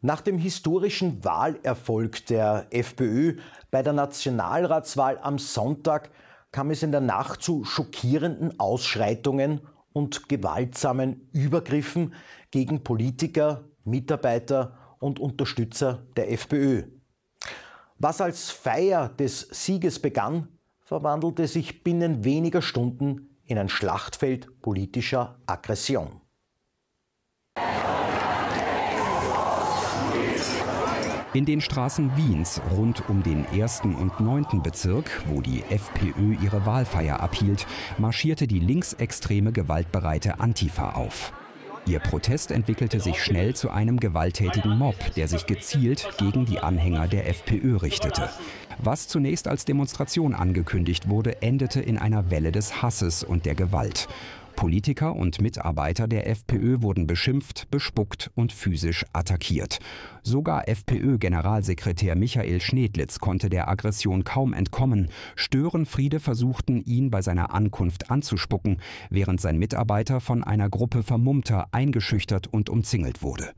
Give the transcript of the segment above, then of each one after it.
Nach dem historischen Wahlerfolg der FPÖ bei der Nationalratswahl am Sonntag kam es in der Nacht zu schockierenden Ausschreitungen und gewaltsamen Übergriffen gegen Politiker, Mitarbeiter und Unterstützer der FPÖ. Was als Feier des Sieges begann, verwandelte sich binnen weniger Stunden in ein Schlachtfeld politischer Aggression. In den Straßen Wiens rund um den 1. und 9. Bezirk, wo die FPÖ ihre Wahlfeier abhielt, marschierte die linksextreme gewaltbereite Antifa auf. Ihr Protest entwickelte sich schnell zu einem gewalttätigen Mob, der sich gezielt gegen die Anhänger der FPÖ richtete. Was zunächst als Demonstration angekündigt wurde, endete in einer Welle des Hasses und der Gewalt. Politiker und Mitarbeiter der FPÖ wurden beschimpft, bespuckt und physisch attackiert. Sogar FPÖ-Generalsekretär Michael Schnedlitz konnte der Aggression kaum entkommen. Störenfriede versuchten, ihn bei seiner Ankunft anzuspucken, während sein Mitarbeiter von einer Gruppe Vermummter eingeschüchtert und umzingelt wurde.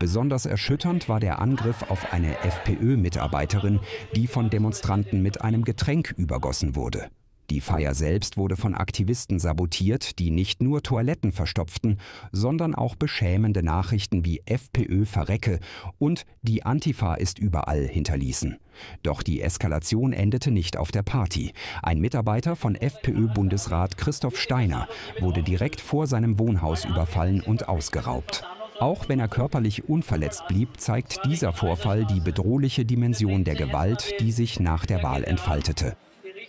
Besonders erschütternd war der Angriff auf eine FPÖ-Mitarbeiterin, die von Demonstranten mit einem Getränk übergossen wurde. Die Feier selbst wurde von Aktivisten sabotiert, die nicht nur Toiletten verstopften, sondern auch beschämende Nachrichten wie FPÖ verrecke und die Antifa ist überall hinterließen. Doch die Eskalation endete nicht auf der Party. Ein Mitarbeiter von FPÖ-Bundesrat Christoph Steiner wurde direkt vor seinem Wohnhaus überfallen und ausgeraubt. Auch wenn er körperlich unverletzt blieb, zeigt dieser Vorfall die bedrohliche Dimension der Gewalt, die sich nach der Wahl entfaltete.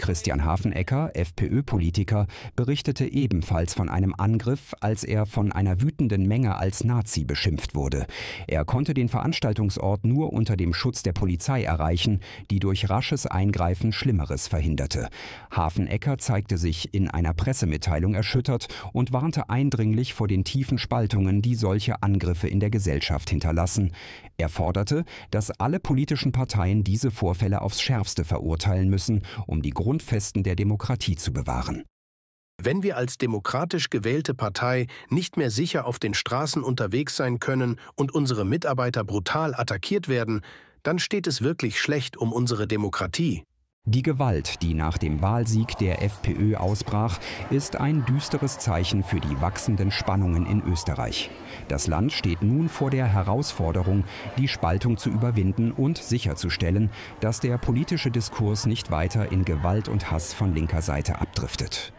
Christian Hafenecker, FPÖ-Politiker, berichtete ebenfalls von einem Angriff, als er von einer wütenden Menge als Nazi beschimpft wurde. Er konnte den Veranstaltungsort nur unter dem Schutz der Polizei erreichen, die durch rasches Eingreifen Schlimmeres verhinderte. Hafenecker zeigte sich in einer Pressemitteilung erschüttert und warnte eindringlich vor den tiefen Spaltungen, die solche Angriffe in der Gesellschaft hinterlassen. Er forderte, dass alle politischen Parteien diese Vorfälle aufs Schärfste verurteilen müssen, um die Grund Grundfesten der Demokratie zu bewahren. Wenn wir als demokratisch gewählte Partei nicht mehr sicher auf den Straßen unterwegs sein können und unsere Mitarbeiter brutal attackiert werden, dann steht es wirklich schlecht um unsere Demokratie. Die Gewalt, die nach dem Wahlsieg der FPÖ ausbrach, ist ein düsteres Zeichen für die wachsenden Spannungen in Österreich. Das Land steht nun vor der Herausforderung, die Spaltung zu überwinden und sicherzustellen, dass der politische Diskurs nicht weiter in Gewalt und Hass von linker Seite abdriftet.